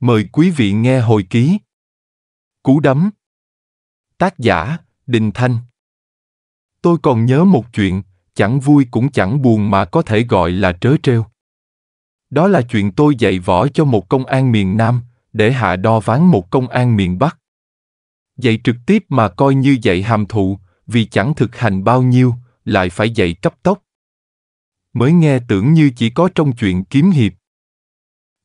Mời quý vị nghe hồi ký. Cú đấm. Tác giả, Đình Thanh. Tôi còn nhớ một chuyện, chẳng vui cũng chẳng buồn mà có thể gọi là trớ trêu. Đó là chuyện tôi dạy võ cho một công an miền Nam, để hạ đo ván một công an miền Bắc. Dạy trực tiếp mà coi như dạy hàm thụ, vì chẳng thực hành bao nhiêu, lại phải dạy cấp tốc. Mới nghe tưởng như chỉ có trong chuyện kiếm hiệp,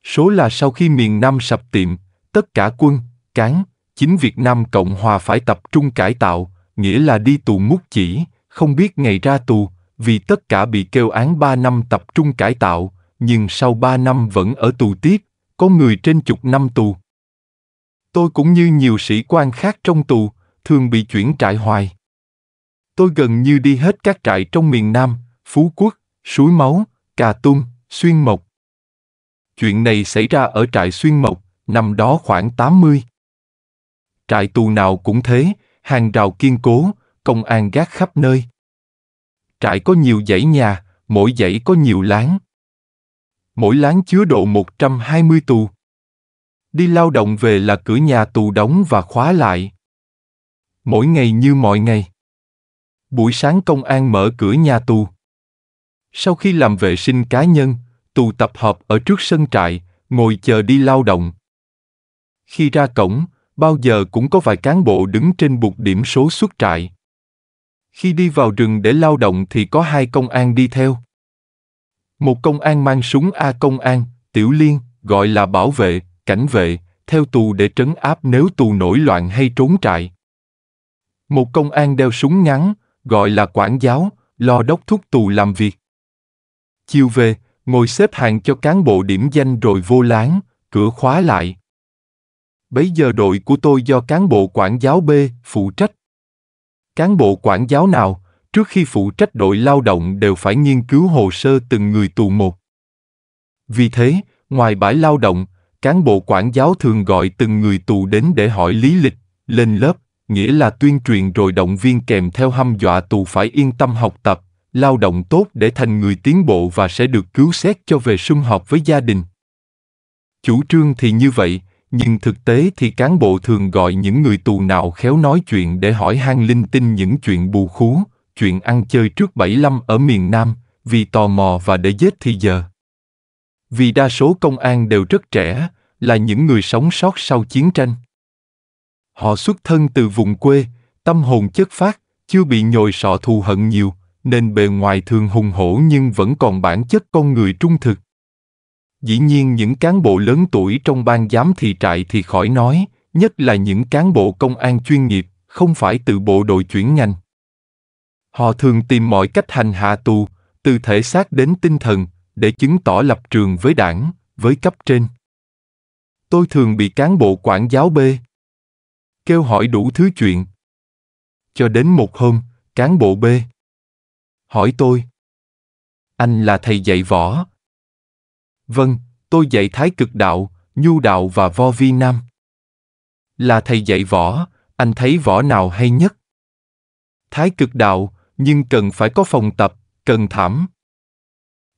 Số là sau khi miền Nam sập tiệm, tất cả quân, cán, chính Việt Nam Cộng Hòa phải tập trung cải tạo, nghĩa là đi tù mút chỉ, không biết ngày ra tù, vì tất cả bị kêu án 3 năm tập trung cải tạo, nhưng sau 3 năm vẫn ở tù tiếp, có người trên chục năm tù. Tôi cũng như nhiều sĩ quan khác trong tù, thường bị chuyển trại hoài. Tôi gần như đi hết các trại trong miền Nam, Phú Quốc, Suối Máu, Cà Tung, Xuyên Mộc, Chuyện này xảy ra ở trại xuyên mộc, năm đó khoảng 80. Trại tù nào cũng thế, hàng rào kiên cố, công an gác khắp nơi. Trại có nhiều dãy nhà, mỗi dãy có nhiều láng. Mỗi láng chứa độ 120 tù. Đi lao động về là cửa nhà tù đóng và khóa lại. Mỗi ngày như mọi ngày. Buổi sáng công an mở cửa nhà tù. Sau khi làm vệ sinh cá nhân, tù tập họp ở trước sân trại, ngồi chờ đi lao động. Khi ra cổng, bao giờ cũng có vài cán bộ đứng trên bục điểm số xuất trại. Khi đi vào rừng để lao động thì có hai công an đi theo. Một công an mang súng A công an, tiểu liên, gọi là bảo vệ, cảnh vệ, theo tù để trấn áp nếu tù nổi loạn hay trốn trại. Một công an đeo súng ngắn, gọi là quản giáo, lo đốc thúc tù làm việc. Chiều về, ngồi xếp hàng cho cán bộ điểm danh rồi vô láng, cửa khóa lại. Bấy giờ đội của tôi do cán bộ quản giáo B phụ trách. Cán bộ quản giáo nào, trước khi phụ trách đội lao động đều phải nghiên cứu hồ sơ từng người tù một. Vì thế, ngoài bãi lao động, cán bộ quản giáo thường gọi từng người tù đến để hỏi lý lịch, lên lớp, nghĩa là tuyên truyền rồi động viên kèm theo hăm dọa tù phải yên tâm học tập, lao động tốt để thành người tiến bộ và sẽ được cứu xét cho về sum họp với gia đình. Chủ trương thì như vậy, nhưng thực tế thì cán bộ thường gọi những người tù nào khéo nói chuyện để hỏi han linh tinh những chuyện bù khú, chuyện ăn chơi trước bảy lăm ở miền Nam, vì tò mò và để giết thì giờ. Vì đa số công an đều rất trẻ, là những người sống sót sau chiến tranh. Họ xuất thân từ vùng quê, tâm hồn chất phát, chưa bị nhồi sọ thù hận nhiều, nên bề ngoài thường hùng hổ nhưng vẫn còn bản chất con người trung thực. Dĩ nhiên những cán bộ lớn tuổi trong ban giám thị trại thì khỏi nói, nhất là những cán bộ công an chuyên nghiệp, không phải từ bộ đội chuyển ngành. Họ thường tìm mọi cách hành hạ tù, từ thể xác đến tinh thần, để chứng tỏ lập trường với đảng, với cấp trên. Tôi thường bị cán bộ quản giáo bê. Kêu hỏi đủ thứ chuyện. Cho đến một hôm, cán bộ bê hỏi tôi anh là thầy dạy võ vâng tôi dạy thái cực đạo nhu đạo và vo vi nam là thầy dạy võ anh thấy võ nào hay nhất thái cực đạo nhưng cần phải có phòng tập cần thảm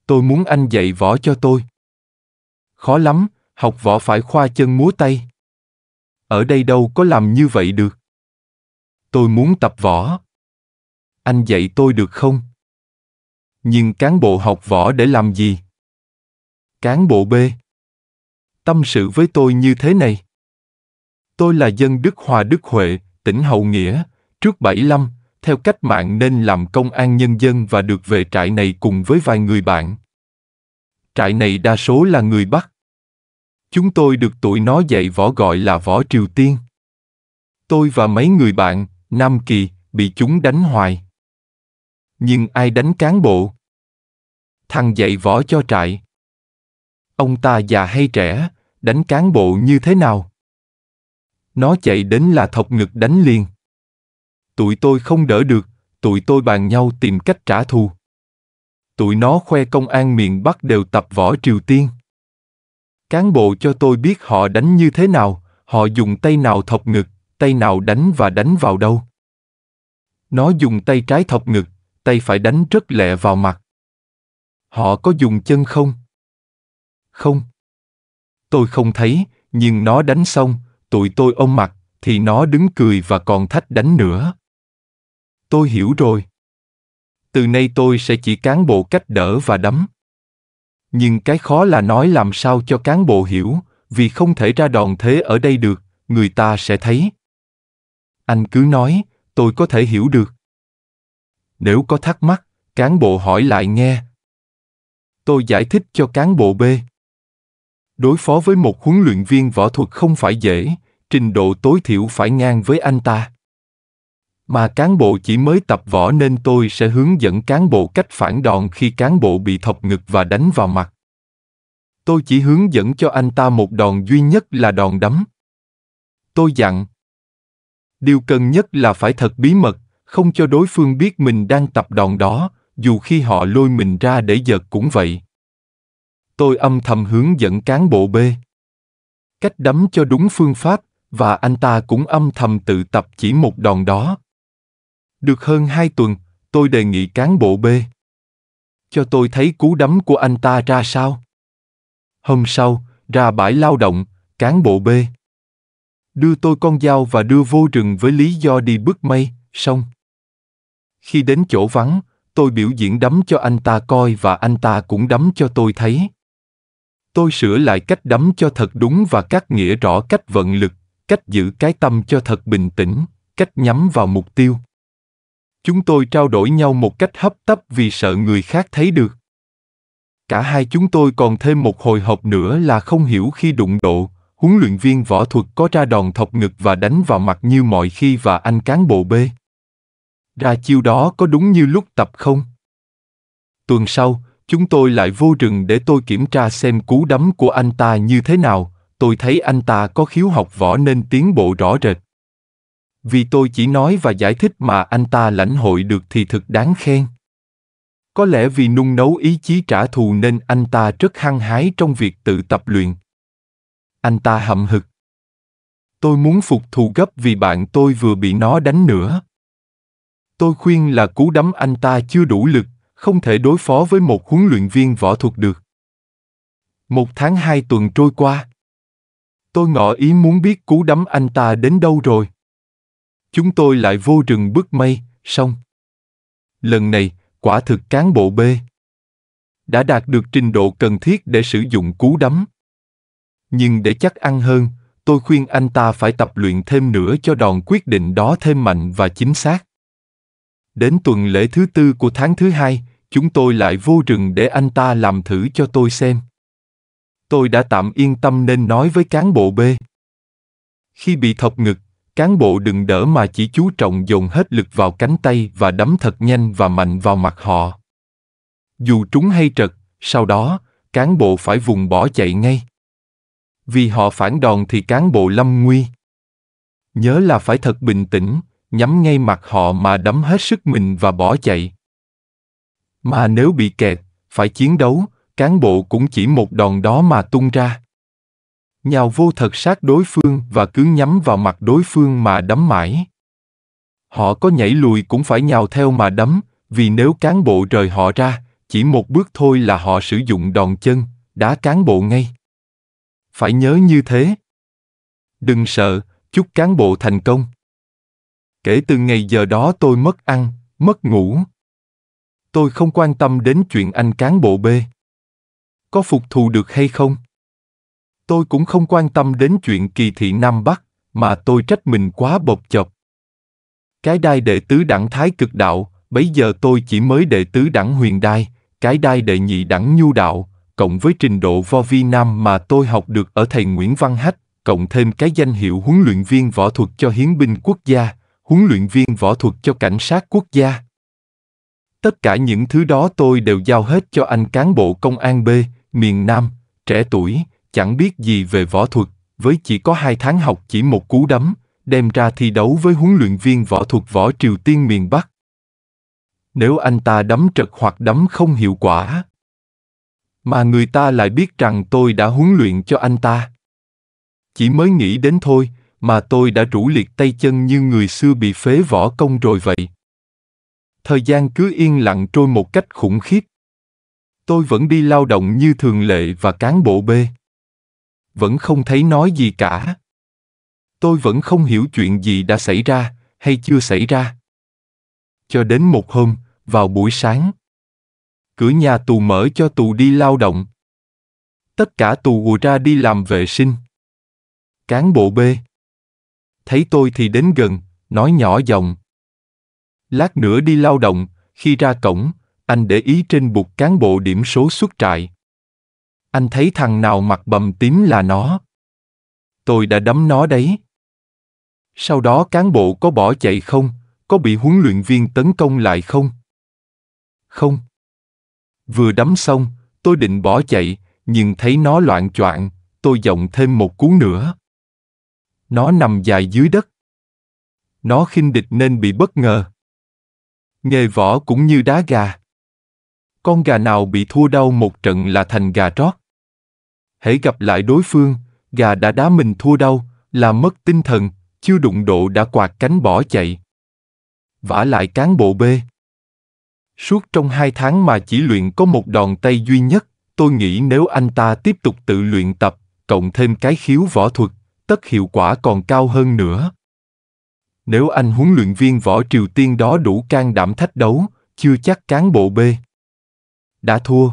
tôi muốn anh dạy võ cho tôi khó lắm học võ phải khoa chân múa tay ở đây đâu có làm như vậy được tôi muốn tập võ anh dạy tôi được không nhưng cán bộ học võ để làm gì? Cán bộ B. Tâm sự với tôi như thế này. Tôi là dân Đức Hòa Đức Huệ, tỉnh Hậu Nghĩa, trước bảy 75, theo cách mạng nên làm công an nhân dân và được về trại này cùng với vài người bạn. Trại này đa số là người Bắc. Chúng tôi được tụi nó dạy võ gọi là võ Triều Tiên. Tôi và mấy người bạn, Nam Kỳ, bị chúng đánh hoài. Nhưng ai đánh cán bộ? thằng dạy võ cho trại. Ông ta già hay trẻ, đánh cán bộ như thế nào? Nó chạy đến là thọc ngực đánh liền. Tụi tôi không đỡ được, tụi tôi bàn nhau tìm cách trả thù. Tụi nó khoe công an miền Bắc đều tập võ Triều Tiên. Cán bộ cho tôi biết họ đánh như thế nào, họ dùng tay nào thọc ngực, tay nào đánh và đánh vào đâu. Nó dùng tay trái thọc ngực, tay phải đánh rất lẹ vào mặt. Họ có dùng chân không? Không. Tôi không thấy, nhưng nó đánh xong, tụi tôi ôm mặt, thì nó đứng cười và còn thách đánh nữa. Tôi hiểu rồi. Từ nay tôi sẽ chỉ cán bộ cách đỡ và đấm. Nhưng cái khó là nói làm sao cho cán bộ hiểu, vì không thể ra đòn thế ở đây được, người ta sẽ thấy. Anh cứ nói, tôi có thể hiểu được. Nếu có thắc mắc, cán bộ hỏi lại nghe, Tôi giải thích cho cán bộ B. Đối phó với một huấn luyện viên võ thuật không phải dễ, trình độ tối thiểu phải ngang với anh ta. Mà cán bộ chỉ mới tập võ nên tôi sẽ hướng dẫn cán bộ cách phản đòn khi cán bộ bị thọc ngực và đánh vào mặt. Tôi chỉ hướng dẫn cho anh ta một đòn duy nhất là đòn đấm. Tôi dặn. Điều cần nhất là phải thật bí mật, không cho đối phương biết mình đang tập đòn đó, dù khi họ lôi mình ra để giật cũng vậy. Tôi âm thầm hướng dẫn cán bộ B. Cách đấm cho đúng phương pháp, và anh ta cũng âm thầm tự tập chỉ một đòn đó. Được hơn hai tuần, tôi đề nghị cán bộ B. Cho tôi thấy cú đấm của anh ta ra sao. Hôm sau, ra bãi lao động, cán bộ B. Đưa tôi con dao và đưa vô rừng với lý do đi bước mây, xong. Khi đến chỗ vắng, Tôi biểu diễn đấm cho anh ta coi và anh ta cũng đấm cho tôi thấy. Tôi sửa lại cách đấm cho thật đúng và cắt nghĩa rõ cách vận lực, cách giữ cái tâm cho thật bình tĩnh, cách nhắm vào mục tiêu. Chúng tôi trao đổi nhau một cách hấp tấp vì sợ người khác thấy được. Cả hai chúng tôi còn thêm một hồi hộp nữa là không hiểu khi đụng độ, huấn luyện viên võ thuật có ra đòn thọc ngực và đánh vào mặt như mọi khi và anh cán bộ B ra chiêu đó có đúng như lúc tập không? Tuần sau, chúng tôi lại vô rừng để tôi kiểm tra xem cú đấm của anh ta như thế nào, tôi thấy anh ta có khiếu học võ nên tiến bộ rõ rệt. Vì tôi chỉ nói và giải thích mà anh ta lãnh hội được thì thực đáng khen. Có lẽ vì nung nấu ý chí trả thù nên anh ta rất hăng hái trong việc tự tập luyện. Anh ta hậm hực. Tôi muốn phục thù gấp vì bạn tôi vừa bị nó đánh nữa. Tôi khuyên là cú đấm anh ta chưa đủ lực, không thể đối phó với một huấn luyện viên võ thuật được. Một tháng hai tuần trôi qua. Tôi ngỏ ý muốn biết cú đấm anh ta đến đâu rồi. Chúng tôi lại vô rừng bức mây, xong. Lần này, quả thực cán bộ B đã đạt được trình độ cần thiết để sử dụng cú đấm. Nhưng để chắc ăn hơn, tôi khuyên anh ta phải tập luyện thêm nữa cho đòn quyết định đó thêm mạnh và chính xác. Đến tuần lễ thứ tư của tháng thứ hai, chúng tôi lại vô rừng để anh ta làm thử cho tôi xem. Tôi đã tạm yên tâm nên nói với cán bộ B. Khi bị thọc ngực, cán bộ đừng đỡ mà chỉ chú trọng dồn hết lực vào cánh tay và đấm thật nhanh và mạnh vào mặt họ. Dù trúng hay trật, sau đó, cán bộ phải vùng bỏ chạy ngay. Vì họ phản đòn thì cán bộ lâm nguy. Nhớ là phải thật bình tĩnh, nhắm ngay mặt họ mà đấm hết sức mình và bỏ chạy. Mà nếu bị kẹt, phải chiến đấu, cán bộ cũng chỉ một đòn đó mà tung ra. Nhào vô thật sát đối phương và cứ nhắm vào mặt đối phương mà đấm mãi. Họ có nhảy lùi cũng phải nhào theo mà đấm, vì nếu cán bộ rời họ ra, chỉ một bước thôi là họ sử dụng đòn chân, đá cán bộ ngay. Phải nhớ như thế. Đừng sợ, chúc cán bộ thành công. Kể từ ngày giờ đó tôi mất ăn, mất ngủ. Tôi không quan tâm đến chuyện anh cán bộ B. Có phục thù được hay không? Tôi cũng không quan tâm đến chuyện kỳ thị Nam Bắc, mà tôi trách mình quá bột chọc. Cái đai đệ tứ đẳng thái cực đạo, bấy giờ tôi chỉ mới đệ tứ đẳng huyền đai, cái đai đệ nhị đẳng nhu đạo, cộng với trình độ vo vi nam mà tôi học được ở thầy Nguyễn Văn Hách, cộng thêm cái danh hiệu huấn luyện viên võ thuật cho hiến binh quốc gia, huấn luyện viên võ thuật cho cảnh sát quốc gia. Tất cả những thứ đó tôi đều giao hết cho anh cán bộ công an B, miền Nam, trẻ tuổi, chẳng biết gì về võ thuật, với chỉ có hai tháng học chỉ một cú đấm, đem ra thi đấu với huấn luyện viên võ thuật võ Triều Tiên miền Bắc. Nếu anh ta đấm trật hoặc đấm không hiệu quả, mà người ta lại biết rằng tôi đã huấn luyện cho anh ta. Chỉ mới nghĩ đến thôi, mà tôi đã rũ liệt tay chân như người xưa bị phế võ công rồi vậy. Thời gian cứ yên lặng trôi một cách khủng khiếp. Tôi vẫn đi lao động như thường lệ và cán bộ B. Vẫn không thấy nói gì cả. Tôi vẫn không hiểu chuyện gì đã xảy ra hay chưa xảy ra. Cho đến một hôm, vào buổi sáng, cửa nhà tù mở cho tù đi lao động. Tất cả tù ngồi ra đi làm vệ sinh. Cán bộ B, thấy tôi thì đến gần, nói nhỏ giọng. Lát nữa đi lao động, khi ra cổng, anh để ý trên bục cán bộ điểm số xuất trại. Anh thấy thằng nào mặc bầm tím là nó. Tôi đã đấm nó đấy. Sau đó cán bộ có bỏ chạy không, có bị huấn luyện viên tấn công lại không? Không. Vừa đấm xong, tôi định bỏ chạy, nhưng thấy nó loạn choạng, tôi giọng thêm một cú nữa. Nó nằm dài dưới đất. Nó khinh địch nên bị bất ngờ. Nghề võ cũng như đá gà. Con gà nào bị thua đau một trận là thành gà trót. Hãy gặp lại đối phương, gà đã đá mình thua đau, là mất tinh thần, chưa đụng độ đã quạt cánh bỏ chạy. Vả lại cán bộ B. Suốt trong hai tháng mà chỉ luyện có một đòn tay duy nhất, tôi nghĩ nếu anh ta tiếp tục tự luyện tập, cộng thêm cái khiếu võ thuật, tất hiệu quả còn cao hơn nữa. Nếu anh huấn luyện viên võ Triều Tiên đó đủ can đảm thách đấu, chưa chắc cán bộ B. Đã thua.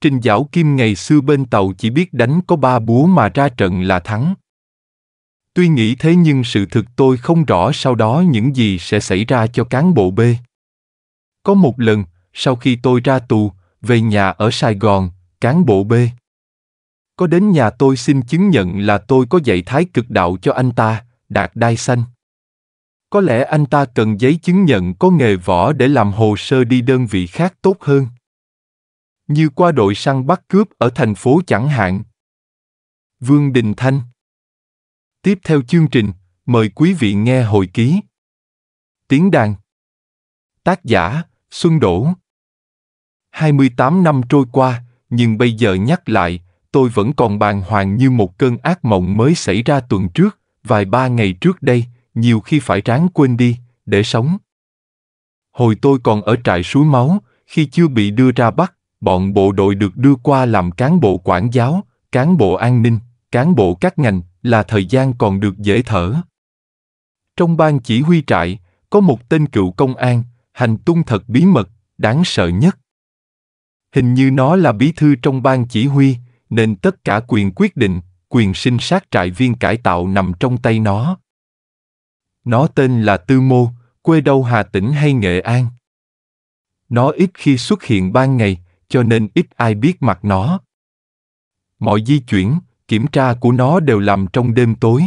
Trình Giảo Kim ngày xưa bên tàu chỉ biết đánh có ba búa mà ra trận là thắng. Tuy nghĩ thế nhưng sự thực tôi không rõ sau đó những gì sẽ xảy ra cho cán bộ B. Có một lần, sau khi tôi ra tù, về nhà ở Sài Gòn, cán bộ B. Có đến nhà tôi xin chứng nhận là tôi có dạy thái cực đạo cho anh ta, Đạt Đai Xanh. Có lẽ anh ta cần giấy chứng nhận có nghề võ để làm hồ sơ đi đơn vị khác tốt hơn. Như qua đội săn bắt cướp ở thành phố chẳng hạn. Vương Đình Thanh Tiếp theo chương trình, mời quý vị nghe hồi ký. Tiếng đàn Tác giả, Xuân Đỗ 28 năm trôi qua, nhưng bây giờ nhắc lại, tôi vẫn còn bàng hoàng như một cơn ác mộng mới xảy ra tuần trước, vài ba ngày trước đây, nhiều khi phải ráng quên đi, để sống. Hồi tôi còn ở trại suối máu, khi chưa bị đưa ra bắt, bọn bộ đội được đưa qua làm cán bộ quản giáo, cán bộ an ninh, cán bộ các ngành là thời gian còn được dễ thở. Trong ban chỉ huy trại, có một tên cựu công an, hành tung thật bí mật, đáng sợ nhất. Hình như nó là bí thư trong ban chỉ huy, nên tất cả quyền quyết định, quyền sinh sát trại viên cải tạo nằm trong tay nó. Nó tên là Tư Mô, quê đâu Hà Tĩnh hay Nghệ An. Nó ít khi xuất hiện ban ngày, cho nên ít ai biết mặt nó. Mọi di chuyển, kiểm tra của nó đều làm trong đêm tối.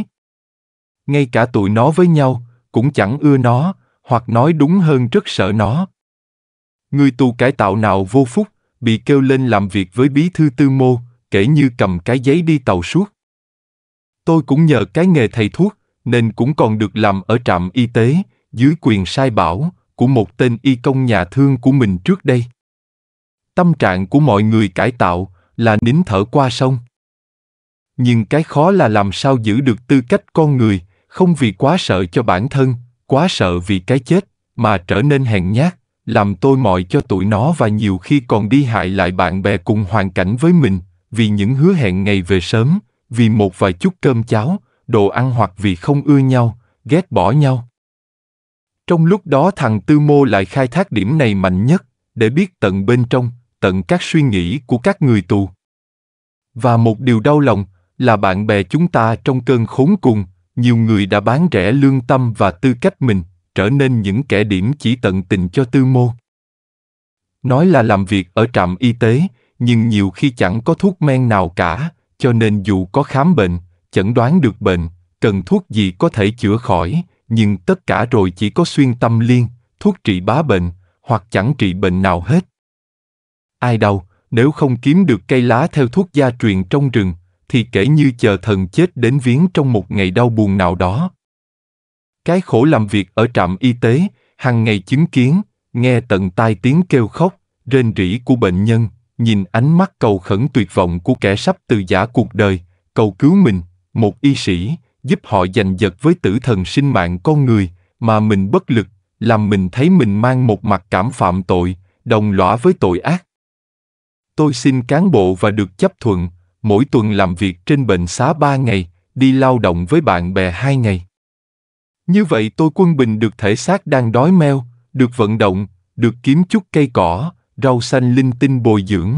Ngay cả tụi nó với nhau, cũng chẳng ưa nó, hoặc nói đúng hơn rất sợ nó. Người tù cải tạo nào vô phúc, bị kêu lên làm việc với bí thư tư mô, kể như cầm cái giấy đi tàu suốt. Tôi cũng nhờ cái nghề thầy thuốc, nên cũng còn được làm ở trạm y tế, dưới quyền sai bảo của một tên y công nhà thương của mình trước đây. Tâm trạng của mọi người cải tạo là nín thở qua sông. Nhưng cái khó là làm sao giữ được tư cách con người, không vì quá sợ cho bản thân, quá sợ vì cái chết, mà trở nên hèn nhát, làm tôi mọi cho tụi nó và nhiều khi còn đi hại lại bạn bè cùng hoàn cảnh với mình, vì những hứa hẹn ngày về sớm, vì một vài chút cơm cháo, đồ ăn hoặc vì không ưa nhau, ghét bỏ nhau. Trong lúc đó thằng Tư Mô lại khai thác điểm này mạnh nhất, để biết tận bên trong, tận các suy nghĩ của các người tù. Và một điều đau lòng là bạn bè chúng ta trong cơn khốn cùng, nhiều người đã bán rẻ lương tâm và tư cách mình, trở nên những kẻ điểm chỉ tận tình cho Tư Mô. Nói là làm việc ở trạm y tế, nhưng nhiều khi chẳng có thuốc men nào cả, cho nên dù có khám bệnh, chẩn đoán được bệnh, cần thuốc gì có thể chữa khỏi, nhưng tất cả rồi chỉ có xuyên tâm liên, thuốc trị bá bệnh, hoặc chẳng trị bệnh nào hết. Ai đâu, nếu không kiếm được cây lá theo thuốc gia truyền trong rừng, thì kể như chờ thần chết đến viếng trong một ngày đau buồn nào đó. Cái khổ làm việc ở trạm y tế, hàng ngày chứng kiến, nghe tận tai tiếng kêu khóc, rên rỉ của bệnh nhân, nhìn ánh mắt cầu khẩn tuyệt vọng của kẻ sắp từ giả cuộc đời, cầu cứu mình, một y sĩ, giúp họ giành giật với tử thần sinh mạng con người, mà mình bất lực, làm mình thấy mình mang một mặt cảm phạm tội, đồng lõa với tội ác. Tôi xin cán bộ và được chấp thuận, mỗi tuần làm việc trên bệnh xá ba ngày, đi lao động với bạn bè hai ngày. Như vậy tôi quân bình được thể xác đang đói meo, được vận động, được kiếm chút cây cỏ, rau xanh linh tinh bồi dưỡng.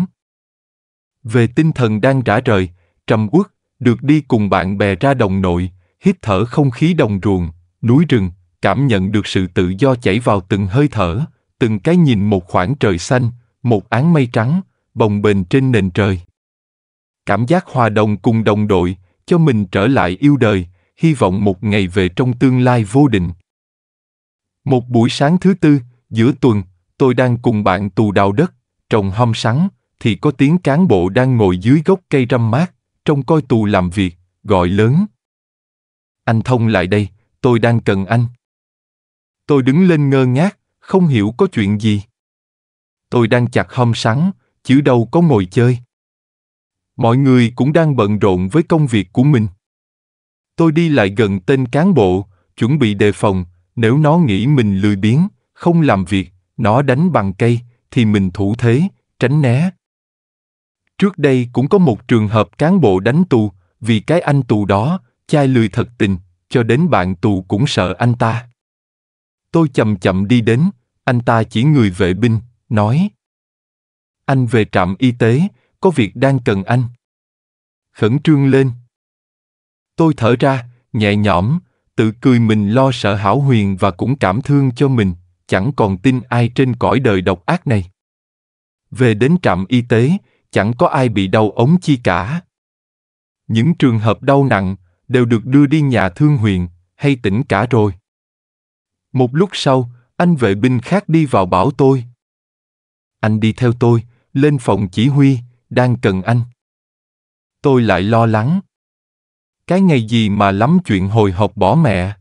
Về tinh thần đang rã rời, trầm uất, được đi cùng bạn bè ra đồng nội, hít thở không khí đồng ruộng, núi rừng, cảm nhận được sự tự do chảy vào từng hơi thở, từng cái nhìn một khoảng trời xanh, một áng mây trắng, bồng bềnh trên nền trời. Cảm giác hòa đồng cùng đồng đội, cho mình trở lại yêu đời, hy vọng một ngày về trong tương lai vô định. Một buổi sáng thứ tư, giữa tuần, tôi đang cùng bạn tù đào đất, trồng hom sắn, thì có tiếng cán bộ đang ngồi dưới gốc cây râm mát, trông coi tù làm việc, gọi lớn. Anh Thông lại đây, tôi đang cần anh. Tôi đứng lên ngơ ngác, không hiểu có chuyện gì. Tôi đang chặt hom sắn, chứ đâu có ngồi chơi. Mọi người cũng đang bận rộn với công việc của mình. Tôi đi lại gần tên cán bộ, chuẩn bị đề phòng, nếu nó nghĩ mình lười biếng, không làm việc, nó đánh bằng cây thì mình thủ thế tránh né trước đây cũng có một trường hợp cán bộ đánh tù vì cái anh tù đó chai lười thật tình cho đến bạn tù cũng sợ anh ta tôi chậm chậm đi đến anh ta chỉ người vệ binh nói anh về trạm y tế có việc đang cần anh khẩn trương lên tôi thở ra nhẹ nhõm tự cười mình lo sợ hảo huyền và cũng cảm thương cho mình chẳng còn tin ai trên cõi đời độc ác này. Về đến trạm y tế, chẳng có ai bị đau ống chi cả. Những trường hợp đau nặng đều được đưa đi nhà thương huyện hay tỉnh cả rồi. Một lúc sau, anh vệ binh khác đi vào bảo tôi. Anh đi theo tôi, lên phòng chỉ huy, đang cần anh. Tôi lại lo lắng. Cái ngày gì mà lắm chuyện hồi hộp bỏ mẹ.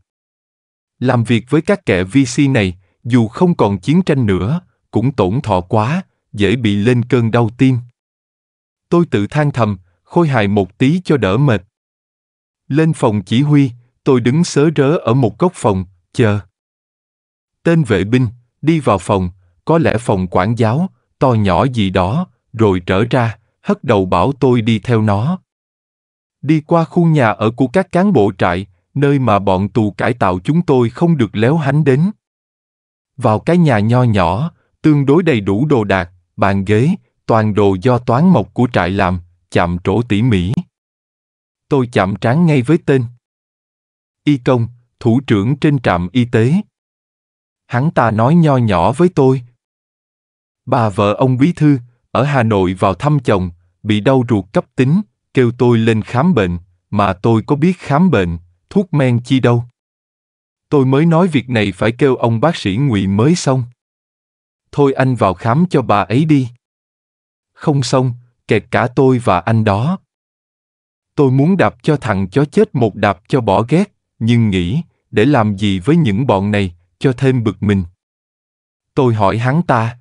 Làm việc với các kẻ VC này, dù không còn chiến tranh nữa, cũng tổn thọ quá, dễ bị lên cơn đau tim. Tôi tự than thầm, khôi hài một tí cho đỡ mệt. Lên phòng chỉ huy, tôi đứng sớ rớ ở một góc phòng, chờ. Tên vệ binh, đi vào phòng, có lẽ phòng quản giáo, to nhỏ gì đó, rồi trở ra, hất đầu bảo tôi đi theo nó. Đi qua khu nhà ở của các cán bộ trại, nơi mà bọn tù cải tạo chúng tôi không được léo hánh đến. Vào cái nhà nho nhỏ, tương đối đầy đủ đồ đạc, bàn ghế, toàn đồ do toán mộc của trại làm, chạm trổ tỉ mỉ. Tôi chạm trán ngay với tên. Y công, thủ trưởng trên trạm y tế. Hắn ta nói nho nhỏ với tôi. Bà vợ ông bí thư, ở Hà Nội vào thăm chồng, bị đau ruột cấp tính, kêu tôi lên khám bệnh, mà tôi có biết khám bệnh, thuốc men chi đâu. Tôi mới nói việc này phải kêu ông bác sĩ Ngụy mới xong. Thôi anh vào khám cho bà ấy đi. Không xong, kẹt cả tôi và anh đó. Tôi muốn đạp cho thằng chó chết một đạp cho bỏ ghét, nhưng nghĩ, để làm gì với những bọn này, cho thêm bực mình. Tôi hỏi hắn ta.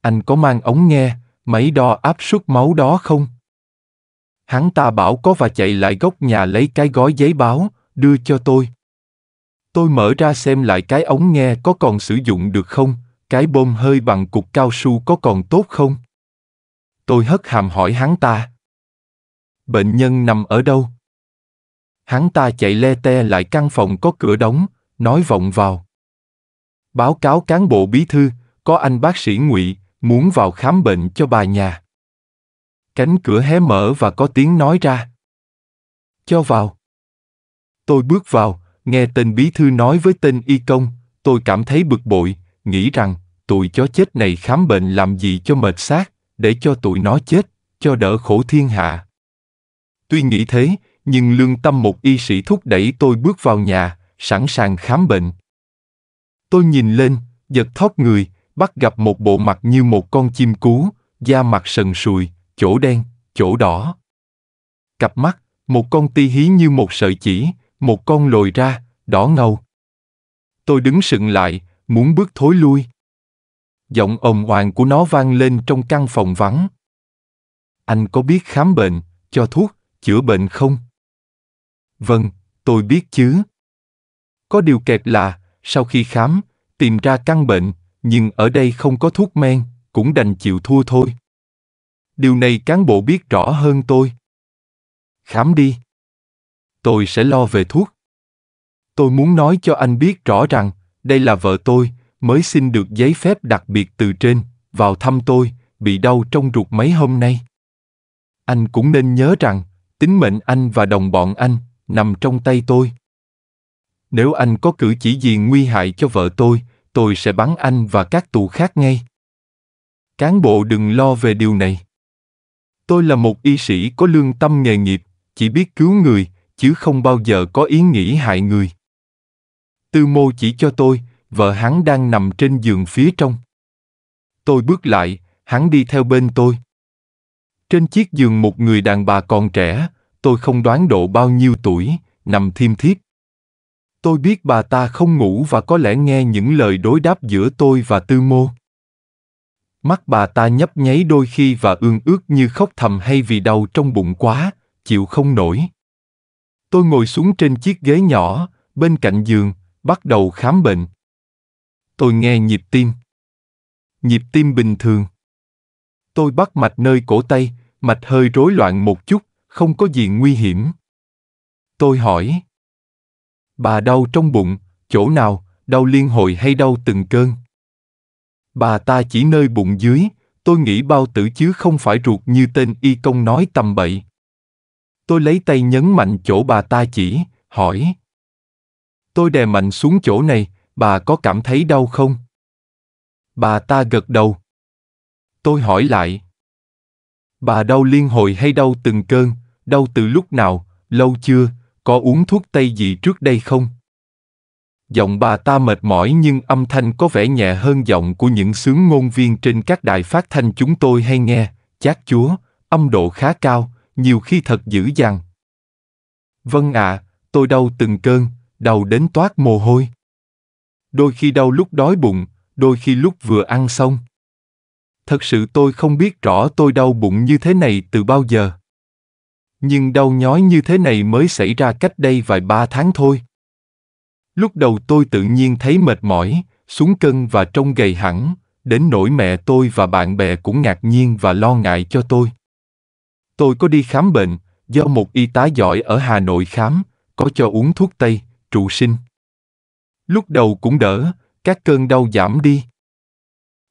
Anh có mang ống nghe, máy đo áp suất máu đó không? Hắn ta bảo có và chạy lại góc nhà lấy cái gói giấy báo, đưa cho tôi. Tôi mở ra xem lại cái ống nghe có còn sử dụng được không, cái bơm hơi bằng cục cao su có còn tốt không? Tôi hất hàm hỏi hắn ta. Bệnh nhân nằm ở đâu? Hắn ta chạy le te lại căn phòng có cửa đóng, nói vọng vào. Báo cáo cán bộ bí thư, có anh bác sĩ Ngụy muốn vào khám bệnh cho bà nhà. Cánh cửa hé mở và có tiếng nói ra. Cho vào. Tôi bước vào, Nghe tên bí thư nói với tên y công, tôi cảm thấy bực bội, nghĩ rằng, tụi chó chết này khám bệnh làm gì cho mệt xác, để cho tụi nó chết, cho đỡ khổ thiên hạ. Tuy nghĩ thế, nhưng lương tâm một y sĩ thúc đẩy tôi bước vào nhà, sẵn sàng khám bệnh. Tôi nhìn lên, giật thót người, bắt gặp một bộ mặt như một con chim cú, da mặt sần sùi, chỗ đen, chỗ đỏ. Cặp mắt, một con ti hí như một sợi chỉ, một con lồi ra, đỏ ngầu. Tôi đứng sững lại, muốn bước thối lui. Giọng ồn oàn của nó vang lên trong căn phòng vắng. Anh có biết khám bệnh, cho thuốc, chữa bệnh không? Vâng, tôi biết chứ. Có điều kẹt là, sau khi khám, tìm ra căn bệnh, nhưng ở đây không có thuốc men, cũng đành chịu thua thôi. Điều này cán bộ biết rõ hơn tôi. Khám đi tôi sẽ lo về thuốc. Tôi muốn nói cho anh biết rõ rằng, đây là vợ tôi, mới xin được giấy phép đặc biệt từ trên, vào thăm tôi, bị đau trong ruột mấy hôm nay. Anh cũng nên nhớ rằng, tính mệnh anh và đồng bọn anh nằm trong tay tôi. Nếu anh có cử chỉ gì nguy hại cho vợ tôi, tôi sẽ bắn anh và các tù khác ngay. Cán bộ đừng lo về điều này. Tôi là một y sĩ có lương tâm nghề nghiệp, chỉ biết cứu người, chứ không bao giờ có ý nghĩ hại người. Tư mô chỉ cho tôi, vợ hắn đang nằm trên giường phía trong. Tôi bước lại, hắn đi theo bên tôi. Trên chiếc giường một người đàn bà còn trẻ, tôi không đoán độ bao nhiêu tuổi, nằm thiêm thiếp. Tôi biết bà ta không ngủ và có lẽ nghe những lời đối đáp giữa tôi và tư mô. Mắt bà ta nhấp nháy đôi khi và ương ước như khóc thầm hay vì đau trong bụng quá, chịu không nổi. Tôi ngồi xuống trên chiếc ghế nhỏ, bên cạnh giường, bắt đầu khám bệnh. Tôi nghe nhịp tim. Nhịp tim bình thường. Tôi bắt mạch nơi cổ tay, mạch hơi rối loạn một chút, không có gì nguy hiểm. Tôi hỏi. Bà đau trong bụng, chỗ nào, đau liên hồi hay đau từng cơn? Bà ta chỉ nơi bụng dưới, tôi nghĩ bao tử chứ không phải ruột như tên y công nói tầm bậy. Tôi lấy tay nhấn mạnh chỗ bà ta chỉ, hỏi. Tôi đè mạnh xuống chỗ này, bà có cảm thấy đau không? Bà ta gật đầu. Tôi hỏi lại. Bà đau liên hồi hay đau từng cơn, đau từ lúc nào, lâu chưa, có uống thuốc tây gì trước đây không? Giọng bà ta mệt mỏi nhưng âm thanh có vẻ nhẹ hơn giọng của những sướng ngôn viên trên các đài phát thanh chúng tôi hay nghe, chát chúa, âm độ khá cao, nhiều khi thật dữ dằn. Vâng ạ, à, tôi đau từng cơn, đau đến toát mồ hôi. Đôi khi đau lúc đói bụng, đôi khi lúc vừa ăn xong. Thật sự tôi không biết rõ tôi đau bụng như thế này từ bao giờ. Nhưng đau nhói như thế này mới xảy ra cách đây vài ba tháng thôi. Lúc đầu tôi tự nhiên thấy mệt mỏi, xuống cân và trông gầy hẳn, đến nỗi mẹ tôi và bạn bè cũng ngạc nhiên và lo ngại cho tôi. Tôi có đi khám bệnh, do một y tá giỏi ở Hà Nội khám, có cho uống thuốc tây, trụ sinh. Lúc đầu cũng đỡ, các cơn đau giảm đi.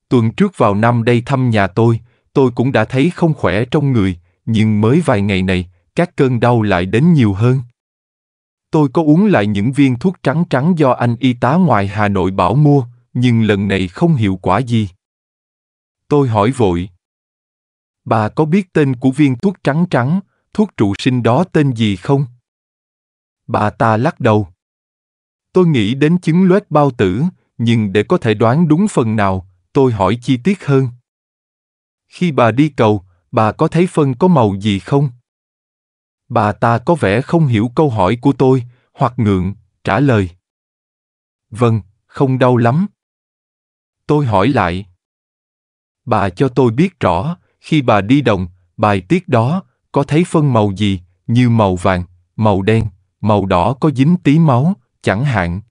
Tuần trước vào năm đây thăm nhà tôi, tôi cũng đã thấy không khỏe trong người, nhưng mới vài ngày này, các cơn đau lại đến nhiều hơn. Tôi có uống lại những viên thuốc trắng trắng do anh y tá ngoài Hà Nội bảo mua, nhưng lần này không hiệu quả gì. Tôi hỏi vội, Bà có biết tên của viên thuốc trắng trắng, thuốc trụ sinh đó tên gì không? Bà ta lắc đầu. Tôi nghĩ đến chứng loét bao tử, nhưng để có thể đoán đúng phần nào, tôi hỏi chi tiết hơn. Khi bà đi cầu, bà có thấy phân có màu gì không? Bà ta có vẻ không hiểu câu hỏi của tôi, hoặc ngượng, trả lời. Vâng, không đau lắm. Tôi hỏi lại. Bà cho tôi biết rõ, khi bà đi động, bài tiết đó, có thấy phân màu gì, như màu vàng, màu đen, màu đỏ có dính tí máu, chẳng hạn.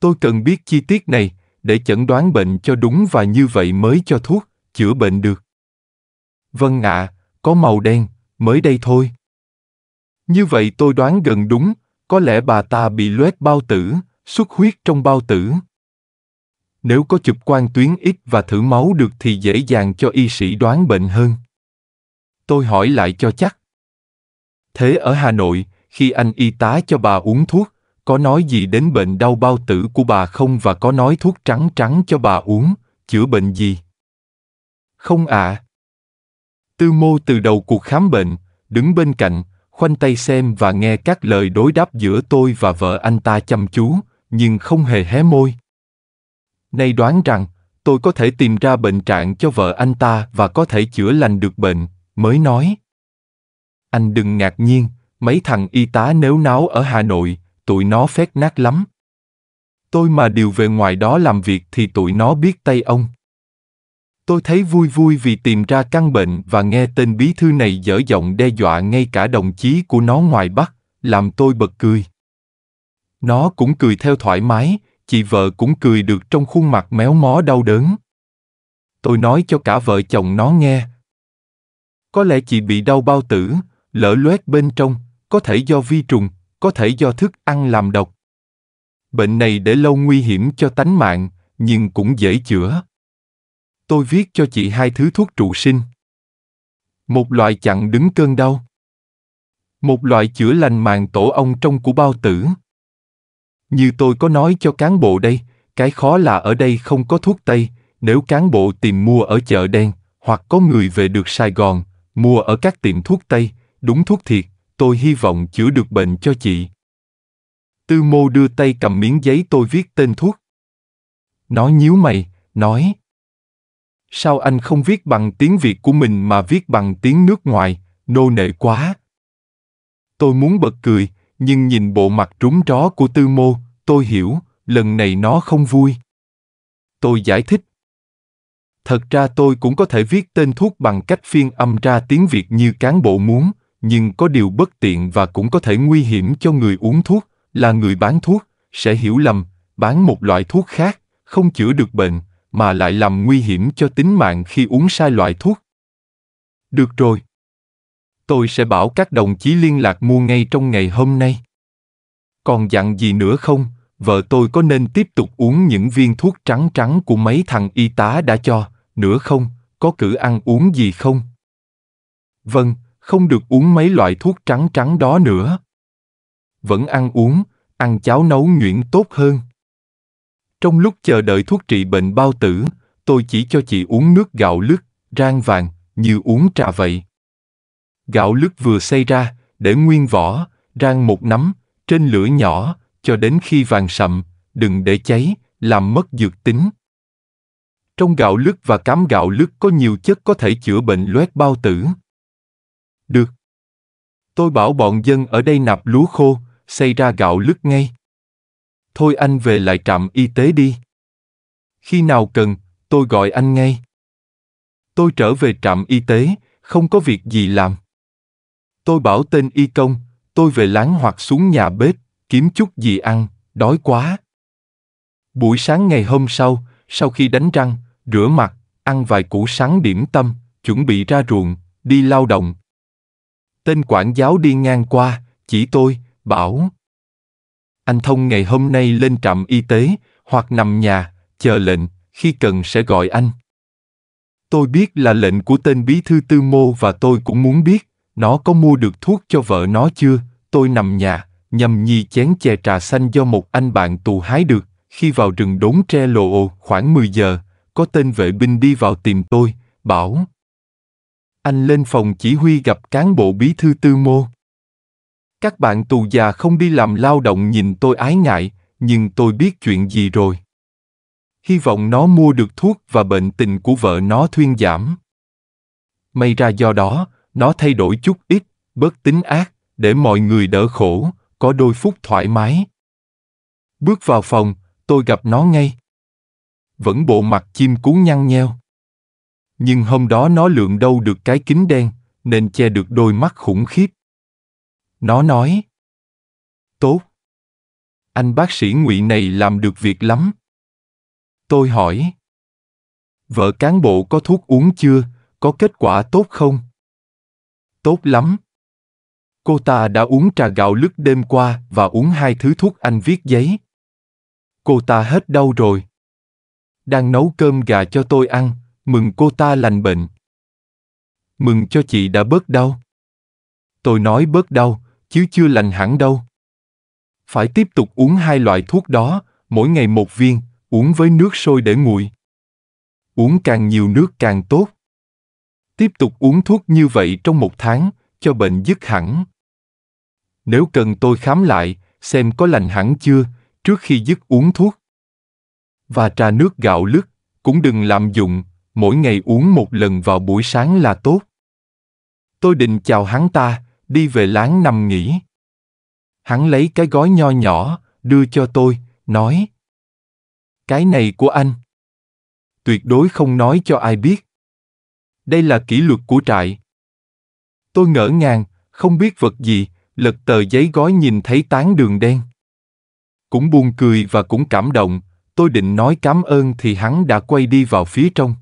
Tôi cần biết chi tiết này để chẩn đoán bệnh cho đúng và như vậy mới cho thuốc, chữa bệnh được. Vâng ạ, à, có màu đen, mới đây thôi. Như vậy tôi đoán gần đúng, có lẽ bà ta bị loét bao tử, xuất huyết trong bao tử nếu có chụp quang tuyến ít và thử máu được thì dễ dàng cho y sĩ đoán bệnh hơn. Tôi hỏi lại cho chắc. Thế ở Hà Nội, khi anh y tá cho bà uống thuốc, có nói gì đến bệnh đau bao tử của bà không và có nói thuốc trắng trắng cho bà uống, chữa bệnh gì? Không ạ. À. Tư mô từ đầu cuộc khám bệnh, đứng bên cạnh, khoanh tay xem và nghe các lời đối đáp giữa tôi và vợ anh ta chăm chú, nhưng không hề hé môi. Nay đoán rằng, tôi có thể tìm ra bệnh trạng cho vợ anh ta và có thể chữa lành được bệnh, mới nói. Anh đừng ngạc nhiên, mấy thằng y tá nếu náo ở Hà Nội, tụi nó phét nát lắm. Tôi mà điều về ngoài đó làm việc thì tụi nó biết tay ông. Tôi thấy vui vui vì tìm ra căn bệnh và nghe tên bí thư này dở giọng đe dọa ngay cả đồng chí của nó ngoài Bắc, làm tôi bật cười. Nó cũng cười theo thoải mái, chị vợ cũng cười được trong khuôn mặt méo mó đau đớn. Tôi nói cho cả vợ chồng nó nghe. Có lẽ chị bị đau bao tử, lở loét bên trong, có thể do vi trùng, có thể do thức ăn làm độc. Bệnh này để lâu nguy hiểm cho tánh mạng, nhưng cũng dễ chữa. Tôi viết cho chị hai thứ thuốc trụ sinh. Một loại chặn đứng cơn đau. Một loại chữa lành màng tổ ong trong của bao tử. Như tôi có nói cho cán bộ đây, cái khó là ở đây không có thuốc tây, nếu cán bộ tìm mua ở chợ đen, hoặc có người về được Sài Gòn, mua ở các tiệm thuốc tây, đúng thuốc thiệt, tôi hy vọng chữa được bệnh cho chị. Tư mô đưa tay cầm miếng giấy tôi viết tên thuốc. Nó nhíu mày, nói. Sao anh không viết bằng tiếng Việt của mình mà viết bằng tiếng nước ngoài, nô nệ quá. Tôi muốn bật cười, nhưng nhìn bộ mặt trúng tró của tư mô, tôi hiểu, lần này nó không vui. Tôi giải thích. Thật ra tôi cũng có thể viết tên thuốc bằng cách phiên âm ra tiếng Việt như cán bộ muốn, nhưng có điều bất tiện và cũng có thể nguy hiểm cho người uống thuốc, là người bán thuốc, sẽ hiểu lầm, bán một loại thuốc khác, không chữa được bệnh, mà lại làm nguy hiểm cho tính mạng khi uống sai loại thuốc. Được rồi, Tôi sẽ bảo các đồng chí liên lạc mua ngay trong ngày hôm nay. Còn dặn gì nữa không? Vợ tôi có nên tiếp tục uống những viên thuốc trắng trắng của mấy thằng y tá đã cho, nữa không? Có cử ăn uống gì không? Vâng, không được uống mấy loại thuốc trắng trắng đó nữa. Vẫn ăn uống, ăn cháo nấu nhuyễn tốt hơn. Trong lúc chờ đợi thuốc trị bệnh bao tử, tôi chỉ cho chị uống nước gạo lứt, rang vàng, như uống trà vậy. Gạo lứt vừa xây ra, để nguyên vỏ, rang một nắm, trên lửa nhỏ, cho đến khi vàng sậm, đừng để cháy, làm mất dược tính. Trong gạo lứt và cám gạo lứt có nhiều chất có thể chữa bệnh loét bao tử. Được. Tôi bảo bọn dân ở đây nạp lúa khô, xây ra gạo lứt ngay. Thôi anh về lại trạm y tế đi. Khi nào cần, tôi gọi anh ngay. Tôi trở về trạm y tế, không có việc gì làm. Tôi bảo tên y công, tôi về láng hoặc xuống nhà bếp, kiếm chút gì ăn, đói quá. Buổi sáng ngày hôm sau, sau khi đánh răng, rửa mặt, ăn vài củ sáng điểm tâm, chuẩn bị ra ruộng, đi lao động. Tên quản giáo đi ngang qua, chỉ tôi, bảo. Anh Thông ngày hôm nay lên trạm y tế, hoặc nằm nhà, chờ lệnh, khi cần sẽ gọi anh. Tôi biết là lệnh của tên bí thư tư mô và tôi cũng muốn biết, nó có mua được thuốc cho vợ nó chưa? Tôi nằm nhà, nhầm nhi chén chè trà xanh do một anh bạn tù hái được. Khi vào rừng đốn tre lộ ồ khoảng 10 giờ, có tên vệ binh đi vào tìm tôi, bảo. Anh lên phòng chỉ huy gặp cán bộ bí thư tư mô. Các bạn tù già không đi làm lao động nhìn tôi ái ngại, nhưng tôi biết chuyện gì rồi. Hy vọng nó mua được thuốc và bệnh tình của vợ nó thuyên giảm. May ra do đó, nó thay đổi chút ít, bớt tính ác, để mọi người đỡ khổ, có đôi phút thoải mái. Bước vào phòng, tôi gặp nó ngay. Vẫn bộ mặt chim cú nhăn nheo. Nhưng hôm đó nó lượn đâu được cái kính đen, nên che được đôi mắt khủng khiếp. Nó nói, Tốt. Anh bác sĩ ngụy này làm được việc lắm. Tôi hỏi, Vợ cán bộ có thuốc uống chưa, có kết quả tốt không? tốt lắm. Cô ta đã uống trà gạo lứt đêm qua và uống hai thứ thuốc anh viết giấy. Cô ta hết đau rồi. Đang nấu cơm gà cho tôi ăn, mừng cô ta lành bệnh. Mừng cho chị đã bớt đau. Tôi nói bớt đau, chứ chưa lành hẳn đâu. Phải tiếp tục uống hai loại thuốc đó, mỗi ngày một viên, uống với nước sôi để nguội. Uống càng nhiều nước càng tốt. Tiếp tục uống thuốc như vậy trong một tháng, cho bệnh dứt hẳn. Nếu cần tôi khám lại, xem có lành hẳn chưa, trước khi dứt uống thuốc. Và trà nước gạo lứt, cũng đừng lạm dụng, mỗi ngày uống một lần vào buổi sáng là tốt. Tôi định chào hắn ta, đi về láng nằm nghỉ. Hắn lấy cái gói nho nhỏ, đưa cho tôi, nói. Cái này của anh. Tuyệt đối không nói cho ai biết đây là kỷ luật của trại. Tôi ngỡ ngàng, không biết vật gì, lật tờ giấy gói nhìn thấy tán đường đen. Cũng buồn cười và cũng cảm động, tôi định nói cảm ơn thì hắn đã quay đi vào phía trong.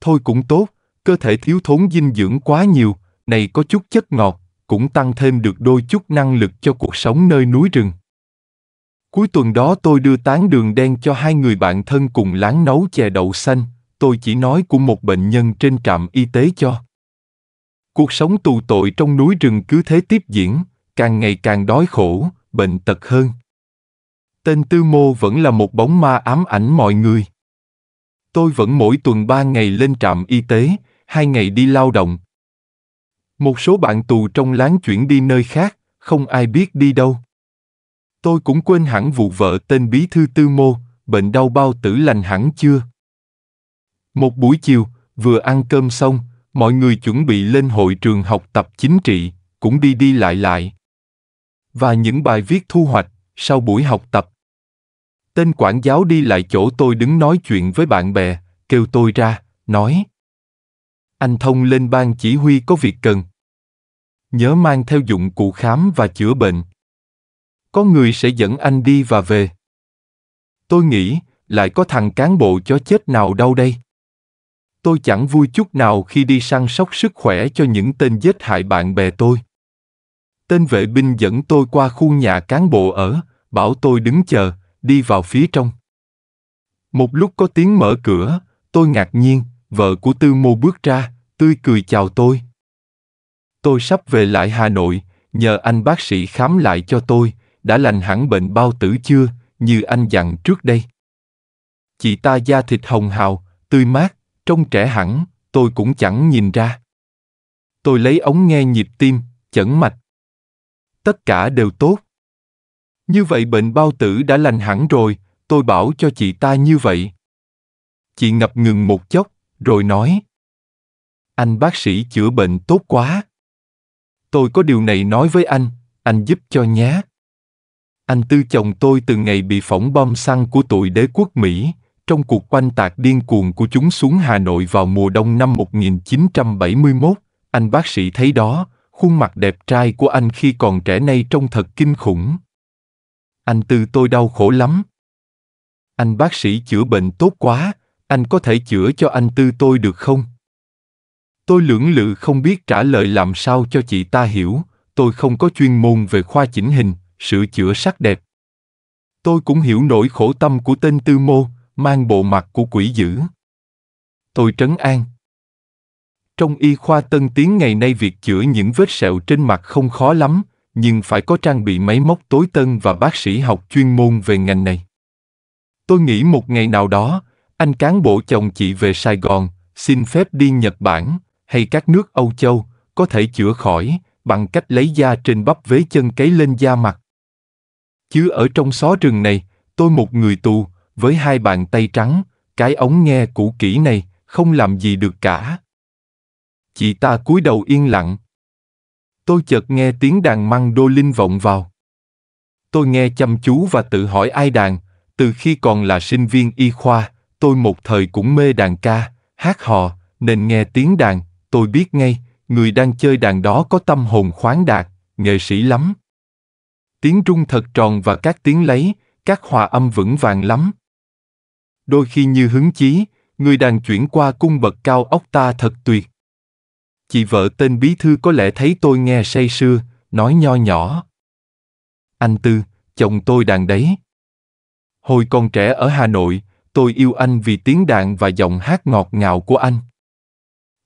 Thôi cũng tốt, cơ thể thiếu thốn dinh dưỡng quá nhiều, này có chút chất ngọt, cũng tăng thêm được đôi chút năng lực cho cuộc sống nơi núi rừng. Cuối tuần đó tôi đưa tán đường đen cho hai người bạn thân cùng láng nấu chè đậu xanh, tôi chỉ nói của một bệnh nhân trên trạm y tế cho. Cuộc sống tù tội trong núi rừng cứ thế tiếp diễn, càng ngày càng đói khổ, bệnh tật hơn. Tên Tư Mô vẫn là một bóng ma ám ảnh mọi người. Tôi vẫn mỗi tuần ba ngày lên trạm y tế, hai ngày đi lao động. Một số bạn tù trong láng chuyển đi nơi khác, không ai biết đi đâu. Tôi cũng quên hẳn vụ vợ tên bí thư Tư Mô, bệnh đau bao tử lành hẳn chưa một buổi chiều, vừa ăn cơm xong, mọi người chuẩn bị lên hội trường học tập chính trị, cũng đi đi lại lại. Và những bài viết thu hoạch sau buổi học tập. Tên quản giáo đi lại chỗ tôi đứng nói chuyện với bạn bè, kêu tôi ra, nói: "Anh Thông lên ban chỉ huy có việc cần. Nhớ mang theo dụng cụ khám và chữa bệnh. Có người sẽ dẫn anh đi và về." Tôi nghĩ, lại có thằng cán bộ cho chết nào đâu đây? tôi chẳng vui chút nào khi đi săn sóc sức khỏe cho những tên giết hại bạn bè tôi. Tên vệ binh dẫn tôi qua khu nhà cán bộ ở, bảo tôi đứng chờ, đi vào phía trong. Một lúc có tiếng mở cửa, tôi ngạc nhiên, vợ của Tư Mô bước ra, tươi cười chào tôi. Tôi sắp về lại Hà Nội, nhờ anh bác sĩ khám lại cho tôi, đã lành hẳn bệnh bao tử chưa, như anh dặn trước đây. Chị ta da thịt hồng hào, tươi mát, trông trẻ hẳn, tôi cũng chẳng nhìn ra. Tôi lấy ống nghe nhịp tim, chẩn mạch. Tất cả đều tốt. Như vậy bệnh bao tử đã lành hẳn rồi, tôi bảo cho chị ta như vậy. Chị ngập ngừng một chốc, rồi nói. Anh bác sĩ chữa bệnh tốt quá. Tôi có điều này nói với anh, anh giúp cho nhé. Anh tư chồng tôi từ ngày bị phỏng bom xăng của tụi đế quốc Mỹ, trong cuộc quanh tạc điên cuồng của chúng xuống Hà Nội vào mùa đông năm 1971, anh bác sĩ thấy đó, khuôn mặt đẹp trai của anh khi còn trẻ nay trông thật kinh khủng. Anh Tư tôi đau khổ lắm. Anh bác sĩ chữa bệnh tốt quá, anh có thể chữa cho anh Tư tôi được không? Tôi lưỡng lự không biết trả lời làm sao cho chị ta hiểu, tôi không có chuyên môn về khoa chỉnh hình, sửa chữa sắc đẹp. Tôi cũng hiểu nỗi khổ tâm của tên Tư Mô, mang bộ mặt của quỷ dữ. Tôi trấn an. Trong y khoa tân tiến ngày nay việc chữa những vết sẹo trên mặt không khó lắm, nhưng phải có trang bị máy móc tối tân và bác sĩ học chuyên môn về ngành này. Tôi nghĩ một ngày nào đó, anh cán bộ chồng chị về Sài Gòn, xin phép đi Nhật Bản hay các nước Âu Châu, có thể chữa khỏi bằng cách lấy da trên bắp vế chân cấy lên da mặt. Chứ ở trong xó rừng này, tôi một người tù, với hai bàn tay trắng, cái ống nghe cũ kỹ này không làm gì được cả. Chị ta cúi đầu yên lặng. Tôi chợt nghe tiếng đàn măng đô linh vọng vào. Tôi nghe chăm chú và tự hỏi ai đàn, từ khi còn là sinh viên y khoa, tôi một thời cũng mê đàn ca, hát hò, nên nghe tiếng đàn, tôi biết ngay, người đang chơi đàn đó có tâm hồn khoáng đạt, nghệ sĩ lắm. Tiếng trung thật tròn và các tiếng lấy, các hòa âm vững vàng lắm, đôi khi như hứng chí, người đàn chuyển qua cung bậc cao ốc ta thật tuyệt. Chị vợ tên bí thư có lẽ thấy tôi nghe say sưa, nói nho nhỏ. Anh Tư, chồng tôi đàn đấy. Hồi còn trẻ ở Hà Nội, tôi yêu anh vì tiếng đàn và giọng hát ngọt ngào của anh.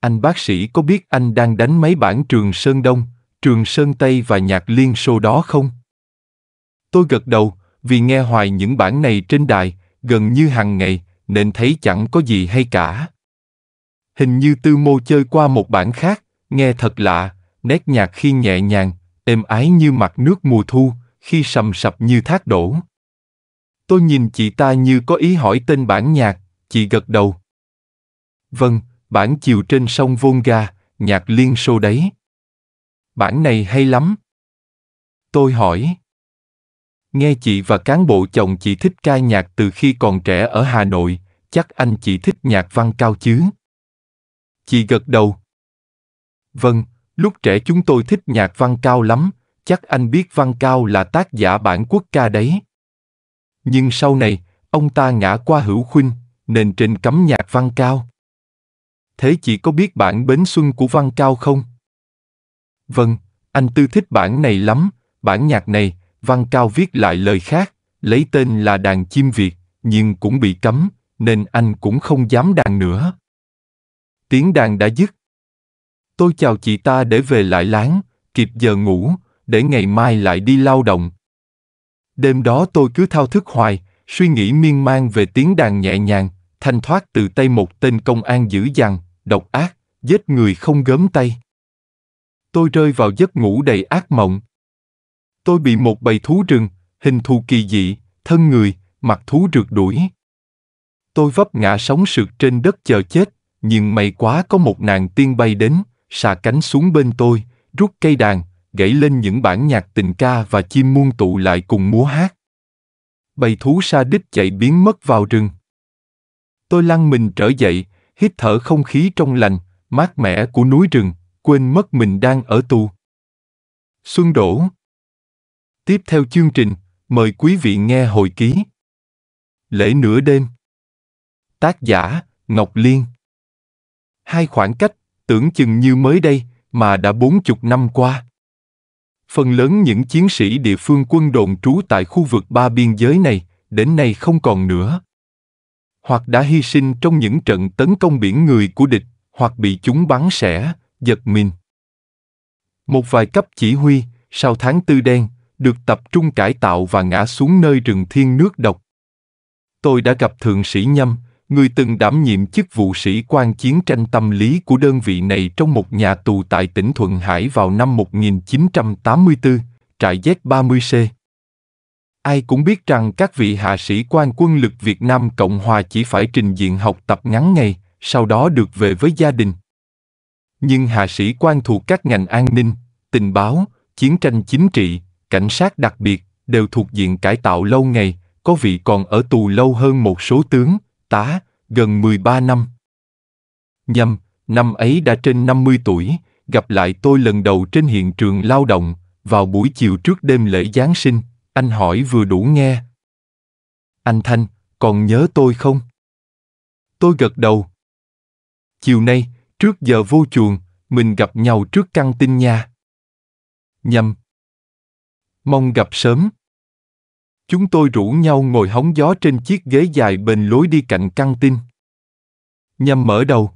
Anh bác sĩ có biết anh đang đánh mấy bản Trường Sơn Đông, Trường Sơn Tây và nhạc Liên Xô đó không? Tôi gật đầu, vì nghe hoài những bản này trên đài, gần như hàng ngày, nên thấy chẳng có gì hay cả. Hình như Tư Mô chơi qua một bản khác, nghe thật lạ, nét nhạc khi nhẹ nhàng, êm ái như mặt nước mùa thu, khi sầm sập như thác đổ. Tôi nhìn chị ta như có ý hỏi tên bản nhạc, chị gật đầu. Vâng, bản chiều trên sông Volga, nhạc liên xô đấy. Bản này hay lắm. Tôi hỏi. Nghe chị và cán bộ chồng chị thích ca nhạc từ khi còn trẻ ở Hà Nội, chắc anh chị thích nhạc văn cao chứ? Chị gật đầu. Vâng, lúc trẻ chúng tôi thích nhạc văn cao lắm, chắc anh biết văn cao là tác giả bản quốc ca đấy. Nhưng sau này, ông ta ngã qua hữu khuynh, nên trình cấm nhạc văn cao. Thế chị có biết bản Bến Xuân của văn cao không? Vâng, anh Tư thích bản này lắm, bản nhạc này, Văn Cao viết lại lời khác, lấy tên là đàn chim Việt, nhưng cũng bị cấm, nên anh cũng không dám đàn nữa. Tiếng đàn đã dứt. Tôi chào chị ta để về lại láng, kịp giờ ngủ, để ngày mai lại đi lao động. Đêm đó tôi cứ thao thức hoài, suy nghĩ miên man về tiếng đàn nhẹ nhàng, thanh thoát từ tay một tên công an dữ dằn, độc ác, giết người không gớm tay. Tôi rơi vào giấc ngủ đầy ác mộng tôi bị một bầy thú rừng, hình thù kỳ dị, thân người, mặt thú rượt đuổi. Tôi vấp ngã sóng sượt trên đất chờ chết, nhưng may quá có một nàng tiên bay đến, xà cánh xuống bên tôi, rút cây đàn, gãy lên những bản nhạc tình ca và chim muôn tụ lại cùng múa hát. Bầy thú sa đích chạy biến mất vào rừng. Tôi lăn mình trở dậy, hít thở không khí trong lành, mát mẻ của núi rừng, quên mất mình đang ở tù. Xuân đổ Tiếp theo chương trình, mời quý vị nghe hồi ký. Lễ nửa đêm. Tác giả, Ngọc Liên. Hai khoảng cách, tưởng chừng như mới đây, mà đã bốn chục năm qua. Phần lớn những chiến sĩ địa phương quân đồn trú tại khu vực ba biên giới này, đến nay không còn nữa. Hoặc đã hy sinh trong những trận tấn công biển người của địch, hoặc bị chúng bắn xẻ, giật mình. Một vài cấp chỉ huy, sau tháng tư đen, được tập trung cải tạo và ngã xuống nơi rừng thiên nước độc. Tôi đã gặp Thượng sĩ Nhâm, người từng đảm nhiệm chức vụ sĩ quan chiến tranh tâm lý của đơn vị này trong một nhà tù tại tỉnh Thuận Hải vào năm 1984, trại Z30C. Ai cũng biết rằng các vị hạ sĩ quan quân lực Việt Nam Cộng Hòa chỉ phải trình diện học tập ngắn ngày, sau đó được về với gia đình. Nhưng hạ sĩ quan thuộc các ngành an ninh, tình báo, chiến tranh chính trị, cảnh sát đặc biệt, đều thuộc diện cải tạo lâu ngày, có vị còn ở tù lâu hơn một số tướng, tá, gần 13 năm. Nhâm, năm ấy đã trên 50 tuổi, gặp lại tôi lần đầu trên hiện trường lao động, vào buổi chiều trước đêm lễ Giáng sinh, anh hỏi vừa đủ nghe. Anh Thanh, còn nhớ tôi không? Tôi gật đầu. Chiều nay, trước giờ vô chuồng, mình gặp nhau trước căng tin nha. Nhâm, mong gặp sớm. Chúng tôi rủ nhau ngồi hóng gió trên chiếc ghế dài bên lối đi cạnh căng tin. Nhằm mở đầu.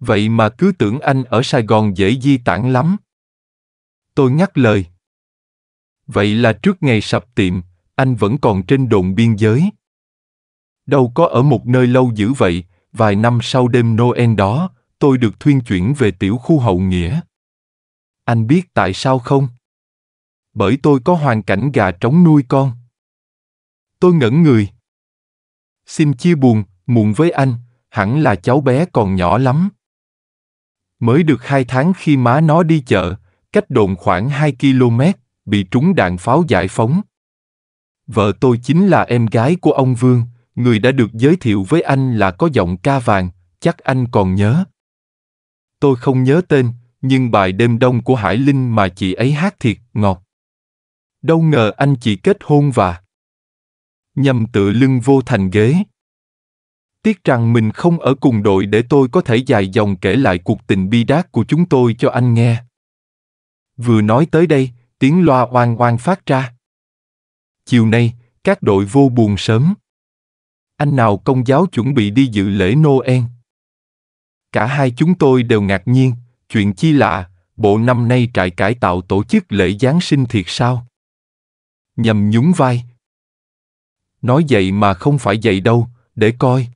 Vậy mà cứ tưởng anh ở Sài Gòn dễ di tản lắm. Tôi ngắt lời. Vậy là trước ngày sập tiệm, anh vẫn còn trên đồn biên giới. Đâu có ở một nơi lâu dữ vậy, vài năm sau đêm Noel đó, tôi được thuyên chuyển về tiểu khu hậu nghĩa. Anh biết tại sao không? bởi tôi có hoàn cảnh gà trống nuôi con. Tôi ngẩn người. Xin chia buồn, muộn với anh, hẳn là cháu bé còn nhỏ lắm. Mới được hai tháng khi má nó đi chợ, cách đồn khoảng 2 km, bị trúng đạn pháo giải phóng. Vợ tôi chính là em gái của ông Vương, người đã được giới thiệu với anh là có giọng ca vàng, chắc anh còn nhớ. Tôi không nhớ tên, nhưng bài đêm đông của Hải Linh mà chị ấy hát thiệt ngọt đâu ngờ anh chỉ kết hôn và nhầm tự lưng vô thành ghế. Tiếc rằng mình không ở cùng đội để tôi có thể dài dòng kể lại cuộc tình bi đát của chúng tôi cho anh nghe. Vừa nói tới đây, tiếng loa oang oang phát ra. Chiều nay, các đội vô buồn sớm. Anh nào công giáo chuẩn bị đi dự lễ Noel. Cả hai chúng tôi đều ngạc nhiên, chuyện chi lạ, bộ năm nay trại cải tạo tổ chức lễ Giáng sinh thiệt sao? nhằm nhún vai. Nói vậy mà không phải vậy đâu, để coi.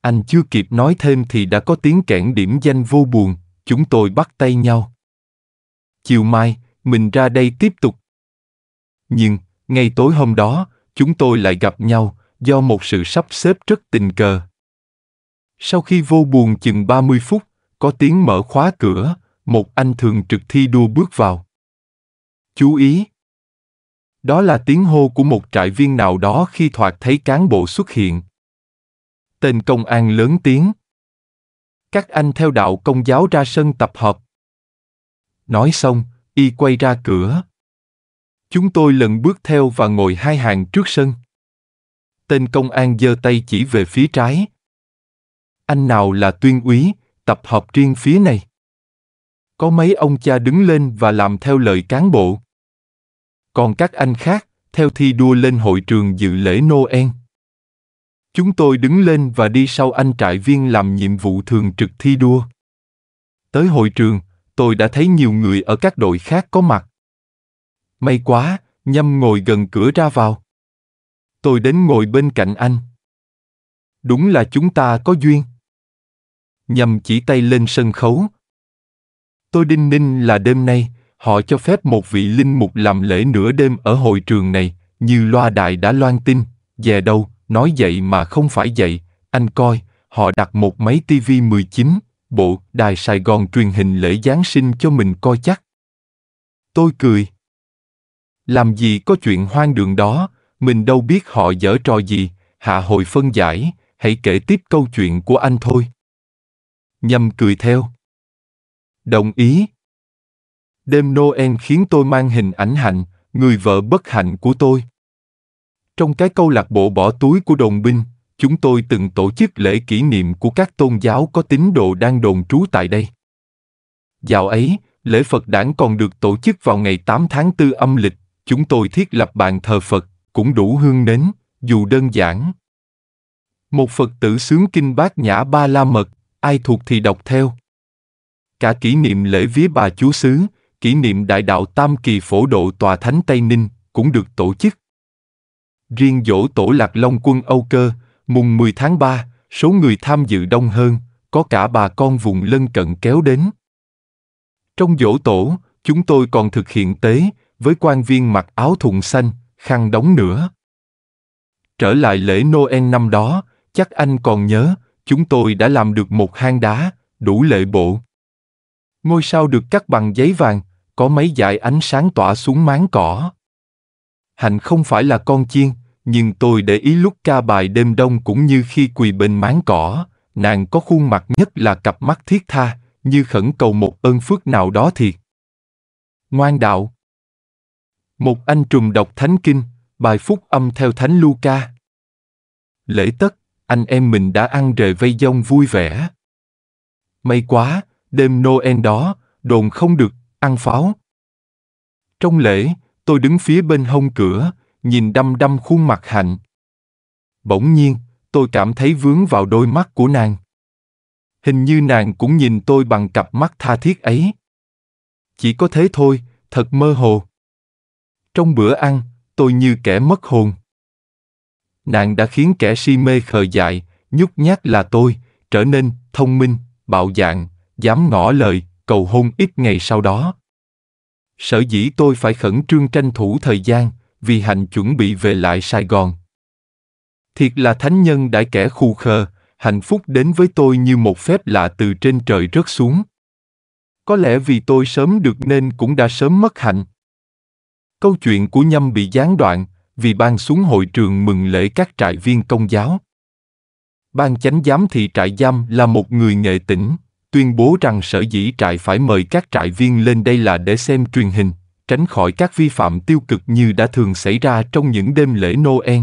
Anh chưa kịp nói thêm thì đã có tiếng kẽn điểm danh vô buồn, chúng tôi bắt tay nhau. Chiều mai, mình ra đây tiếp tục. Nhưng, ngay tối hôm đó, chúng tôi lại gặp nhau, do một sự sắp xếp rất tình cờ. Sau khi vô buồn chừng 30 phút, có tiếng mở khóa cửa, một anh thường trực thi đua bước vào. Chú ý, đó là tiếng hô của một trại viên nào đó khi thoạt thấy cán bộ xuất hiện. Tên công an lớn tiếng. Các anh theo đạo công giáo ra sân tập hợp. Nói xong, y quay ra cửa. Chúng tôi lần bước theo và ngồi hai hàng trước sân. Tên công an giơ tay chỉ về phía trái. Anh nào là tuyên úy, tập hợp riêng phía này. Có mấy ông cha đứng lên và làm theo lời cán bộ còn các anh khác, theo thi đua lên hội trường dự lễ Noel. Chúng tôi đứng lên và đi sau anh trại viên làm nhiệm vụ thường trực thi đua. Tới hội trường, tôi đã thấy nhiều người ở các đội khác có mặt. May quá, Nhâm ngồi gần cửa ra vào. Tôi đến ngồi bên cạnh anh. Đúng là chúng ta có duyên. Nhâm chỉ tay lên sân khấu. Tôi đinh ninh là đêm nay, họ cho phép một vị linh mục làm lễ nửa đêm ở hội trường này, như loa đại đã loan tin, về đâu, nói dậy mà không phải dậy. anh coi, họ đặt một máy TV19, bộ đài Sài Gòn truyền hình lễ Giáng sinh cho mình coi chắc. Tôi cười. Làm gì có chuyện hoang đường đó, mình đâu biết họ dở trò gì, hạ hội phân giải, hãy kể tiếp câu chuyện của anh thôi. Nhâm cười theo. Đồng ý, Đêm Noel khiến tôi mang hình ảnh hạnh, người vợ bất hạnh của tôi. Trong cái câu lạc bộ bỏ túi của đồng binh, chúng tôi từng tổ chức lễ kỷ niệm của các tôn giáo có tín đồ đang đồn trú tại đây. Dạo ấy, lễ Phật đản còn được tổ chức vào ngày 8 tháng 4 âm lịch, chúng tôi thiết lập bàn thờ Phật, cũng đủ hương nến, dù đơn giản. Một Phật tử sướng kinh bát nhã ba la mật, ai thuộc thì đọc theo. Cả kỷ niệm lễ vía bà chúa xứ, kỷ niệm Đại đạo Tam Kỳ Phổ Độ Tòa Thánh Tây Ninh cũng được tổ chức. Riêng dỗ tổ Lạc Long quân Âu Cơ, mùng 10 tháng 3, số người tham dự đông hơn, có cả bà con vùng lân cận kéo đến. Trong dỗ tổ, chúng tôi còn thực hiện tế, với quan viên mặc áo thùng xanh, khăn đóng nữa. Trở lại lễ Noel năm đó, chắc anh còn nhớ, chúng tôi đã làm được một hang đá, đủ lệ bộ, Ngôi sao được cắt bằng giấy vàng, có mấy dải ánh sáng tỏa xuống máng cỏ. Hạnh không phải là con chiên, nhưng tôi để ý lúc ca bài đêm đông cũng như khi quỳ bên máng cỏ, nàng có khuôn mặt nhất là cặp mắt thiết tha, như khẩn cầu một ơn phước nào đó thiệt. Ngoan đạo Một anh trùm đọc thánh kinh, bài phúc âm theo thánh Luca. Lễ tất, anh em mình đã ăn rề vây dông vui vẻ. May quá, Đêm Noel đó, đồn không được, ăn pháo. Trong lễ, tôi đứng phía bên hông cửa, nhìn đăm đăm khuôn mặt hạnh. Bỗng nhiên, tôi cảm thấy vướng vào đôi mắt của nàng. Hình như nàng cũng nhìn tôi bằng cặp mắt tha thiết ấy. Chỉ có thế thôi, thật mơ hồ. Trong bữa ăn, tôi như kẻ mất hồn. Nàng đã khiến kẻ si mê khờ dại, nhút nhát là tôi, trở nên thông minh, bạo dạn, dám ngỏ lời, cầu hôn ít ngày sau đó. Sở dĩ tôi phải khẩn trương tranh thủ thời gian, vì hành chuẩn bị về lại Sài Gòn. Thiệt là thánh nhân đã kẻ khu khờ, hạnh phúc đến với tôi như một phép lạ từ trên trời rớt xuống. Có lẽ vì tôi sớm được nên cũng đã sớm mất hạnh. Câu chuyện của Nhâm bị gián đoạn vì ban xuống hội trường mừng lễ các trại viên công giáo. Ban chánh giám thị trại giam là một người nghệ tĩnh, tuyên bố rằng sở dĩ trại phải mời các trại viên lên đây là để xem truyền hình, tránh khỏi các vi phạm tiêu cực như đã thường xảy ra trong những đêm lễ Noel.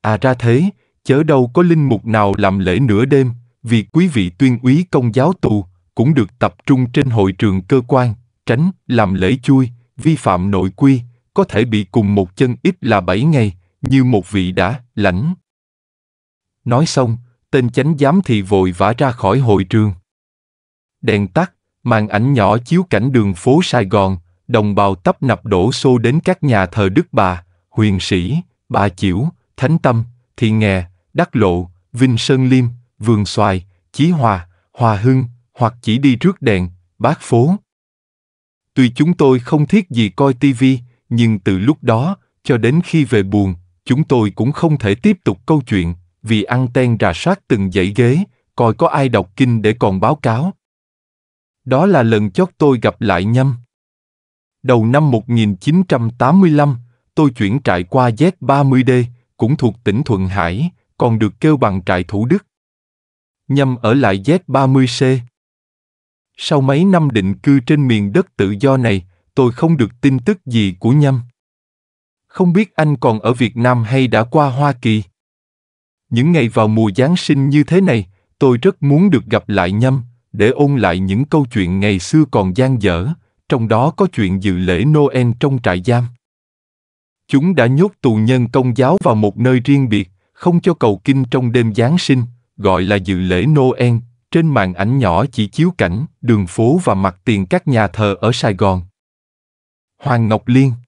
À ra thế, chớ đâu có linh mục nào làm lễ nửa đêm, vì quý vị tuyên úy công giáo tù cũng được tập trung trên hội trường cơ quan, tránh làm lễ chui, vi phạm nội quy, có thể bị cùng một chân ít là bảy ngày, như một vị đã lãnh. Nói xong, tên chánh giám thì vội vã ra khỏi hội trường. Đèn tắt, màn ảnh nhỏ chiếu cảnh đường phố Sài Gòn, đồng bào tấp nập đổ xô đến các nhà thờ Đức Bà, Huyền Sĩ, Bà Chiểu, Thánh Tâm, Thị Nghè, Đắc Lộ, Vinh Sơn Liêm, Vườn Xoài, Chí Hòa, Hòa Hưng, hoặc chỉ đi trước đèn, bát phố. Tuy chúng tôi không thiết gì coi tivi, nhưng từ lúc đó, cho đến khi về buồn, chúng tôi cũng không thể tiếp tục câu chuyện, vì ăn ten rà sát từng dãy ghế, coi có ai đọc kinh để còn báo cáo. Đó là lần chót tôi gặp lại Nhâm. Đầu năm 1985, tôi chuyển trại qua Z30D, cũng thuộc tỉnh Thuận Hải, còn được kêu bằng trại Thủ Đức. Nhâm ở lại Z30C. Sau mấy năm định cư trên miền đất tự do này, tôi không được tin tức gì của Nhâm. Không biết anh còn ở Việt Nam hay đã qua Hoa Kỳ. Những ngày vào mùa Giáng sinh như thế này, tôi rất muốn được gặp lại Nhâm, để ôn lại những câu chuyện ngày xưa còn gian dở, trong đó có chuyện dự lễ Noel trong trại giam. Chúng đã nhốt tù nhân công giáo vào một nơi riêng biệt, không cho cầu kinh trong đêm Giáng sinh, gọi là dự lễ Noel, trên màn ảnh nhỏ chỉ chiếu cảnh, đường phố và mặt tiền các nhà thờ ở Sài Gòn. Hoàng Ngọc Liên